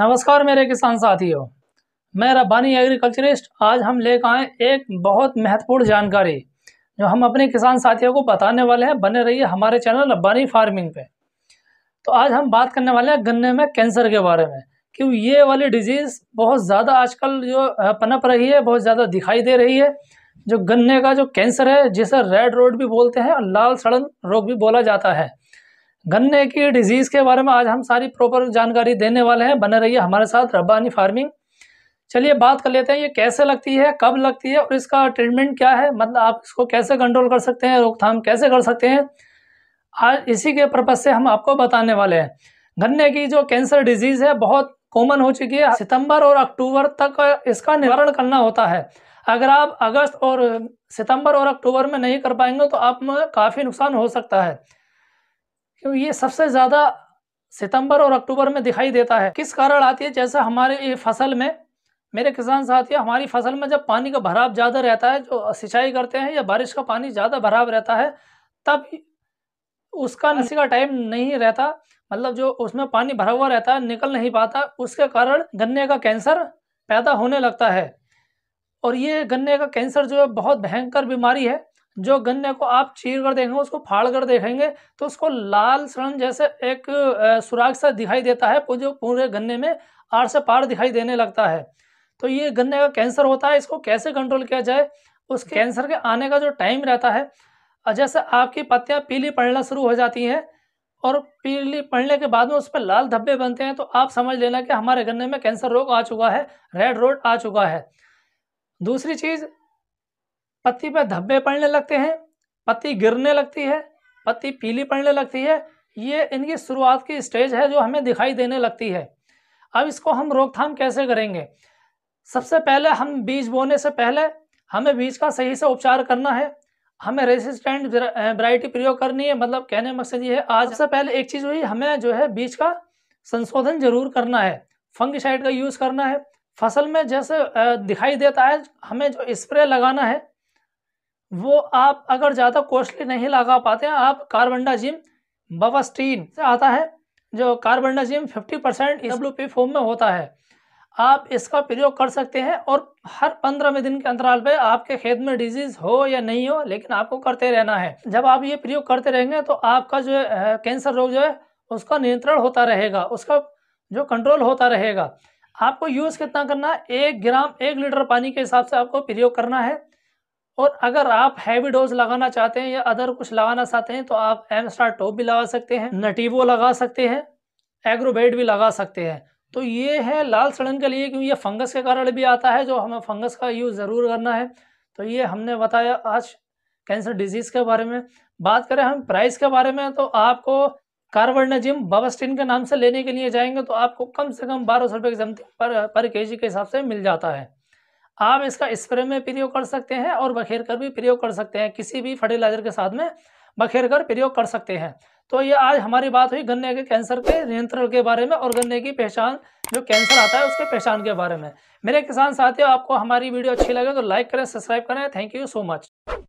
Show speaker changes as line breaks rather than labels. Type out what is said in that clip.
नमस्कार मेरे किसान साथियों मैं रब्बानी एग्रीकल्चरिस्ट आज हम लेकर आए एक बहुत महत्वपूर्ण जानकारी जो हम अपने किसान साथियों को बताने वाले हैं बने रहिए है हमारे चैनल रब्बानी फार्मिंग पे तो आज हम बात करने वाले हैं गन्ने में कैंसर के बारे में क्यों ये वाली डिजीज़ बहुत ज़्यादा आजकल जो पनप रही है बहुत ज़्यादा दिखाई दे रही है जो गन्ने का जो कैंसर है जिसे रेड रोड भी बोलते हैं और लाल सड़न रोग भी बोला जाता है गन्ने की डिजीज़ के बारे में आज हम सारी प्रॉपर जानकारी देने वाले हैं बने रहिए है हमारे साथ रब्बानी फार्मिंग चलिए बात कर लेते हैं ये कैसे लगती है कब लगती है और इसका ट्रीटमेंट क्या है मतलब आप इसको कैसे कंट्रोल कर सकते हैं रोकथाम कैसे कर सकते हैं आज इसी के पर्पज़ से हम आपको बताने वाले हैं गन्ने की जो कैंसर डिजीज़ है बहुत कॉमन हो चुकी है सितंबर और अक्टूबर तक इसका निवारण करना होता है अगर आप अगस्त और सितंबर और अक्टूबर में नहीं कर पाएंगे तो आप में काफ़ी नुकसान हो सकता है क्यों ये सबसे ज़्यादा सितंबर और अक्टूबर में दिखाई देता है किस कारण आती है जैसे हमारे फसल में मेरे किसान साथी हमारी फसल में जब पानी का भराव ज़्यादा रहता है जो सिंचाई करते हैं या बारिश का पानी ज़्यादा भराव रहता है तब उसका नसी का टाइम नहीं रहता मतलब जो उसमें पानी भरा हुआ रहता है निकल नहीं पाता उसके कारण गन्ने का कैंसर पैदा होने लगता है और ये गन्ने का कैंसर जो है बहुत भयंकर बीमारी है जो गन्ने को आप चीर कर देखेंगे उसको फाड़ कर देखेंगे तो उसको लाल सड़न जैसे एक सुराग सा दिखाई देता है जो पूरे गन्ने में आर से पार दिखाई देने लगता है तो ये गन्ने का कैंसर होता है इसको कैसे कंट्रोल किया जाए उस कैंसर के आने का जो टाइम रहता है जैसे आपकी पत्तियाँ पीली पड़ना शुरू हो जाती हैं और पीली पड़ने के बाद में उस पर लाल धब्बे बनते हैं तो आप समझ लेना कि हमारे गन्ने में कैंसर रोग आ चुका है रेड रोड आ चुका है दूसरी चीज़ पत्ती पर धब्बे पड़ने लगते हैं पत्ती गिरने लगती है पत्ती पीली पड़ने लगती है ये इनकी शुरुआत की स्टेज है जो हमें दिखाई देने लगती है अब इसको हम रोकथाम कैसे करेंगे सबसे पहले हम बीज बोने से पहले हमें बीज का सही से उपचार करना है हमें रेसिस्टेंट वैरायटी प्रयोग करनी है मतलब कहने मकसद ये है आज सबसे पहले एक चीज़ हुई हमें जो है बीज का संशोधन जरूर करना है फंगिसाइड का यूज़ करना है फसल में जैसे दिखाई देता है हमें जो स्प्रे लगाना है वो आप अगर ज़्यादा कॉस्टली नहीं लगा पाते हैं आप कार्बनडाजिम बवास्टीन से आता है जो carbendazim 50 percent W P form में होता है आप इसका प्रयोग कर सकते हैं और हर में दिन के अंतराल पे आपके खेत में डिजीज हो या नहीं हो लेकिन आपको करते रहना है जब आप ये प्रयोग करते रहेंगे तो आपका जो है कैंसर रोग जो है उसका नियंत्रण होता रहेगा उसका जो कंट्रोल होता रहेगा आपको यूज़ कितना करना है एक ग्राम एक लीटर पानी के हिसाब से आपको प्रयोग करना है और अगर आप हैवी डोज लगाना चाहते हैं या अदर कुछ लगाना चाहते हैं तो आप एम स्टार टॉप भी लगा सकते हैं नटीवो लगा सकते हैं एग्रोबेड भी लगा सकते हैं तो ये है लाल सड़न के लिए क्योंकि ये फंगस के कारण भी आता है जो हमें फंगस का यूज़ ज़रूर करना है तो ये हमने बताया आज कैंसर डिजीज़ के बारे में बात करें हम प्राइस के बारे में तो आपको जिम बबस्टिन के नाम से लेने के लिए जाएंगे तो आपको कम से कम बारह सौ रुपये के समथिंग पर पर के जी के हिसाब से मिल जाता है आप इसका स्प्रे में प्रयोग कर सकते हैं और बखेर कर भी प्रयोग कर सकते हैं किसी भी फर्टिलाइजर के साथ में बखेर कर प्रयोग कर सकते हैं तो ये आज हमारी बात हुई गन्ने के कैंसर के नियंत्रण के बारे में और गन्ने की पहचान जो कैंसर आता है उसके पहचान के बारे में मेरे किसान साथियों आपको हमारी वीडियो अच्छी लगे तो लाइक करें सब्सक्राइब करें थैंक यू सो मच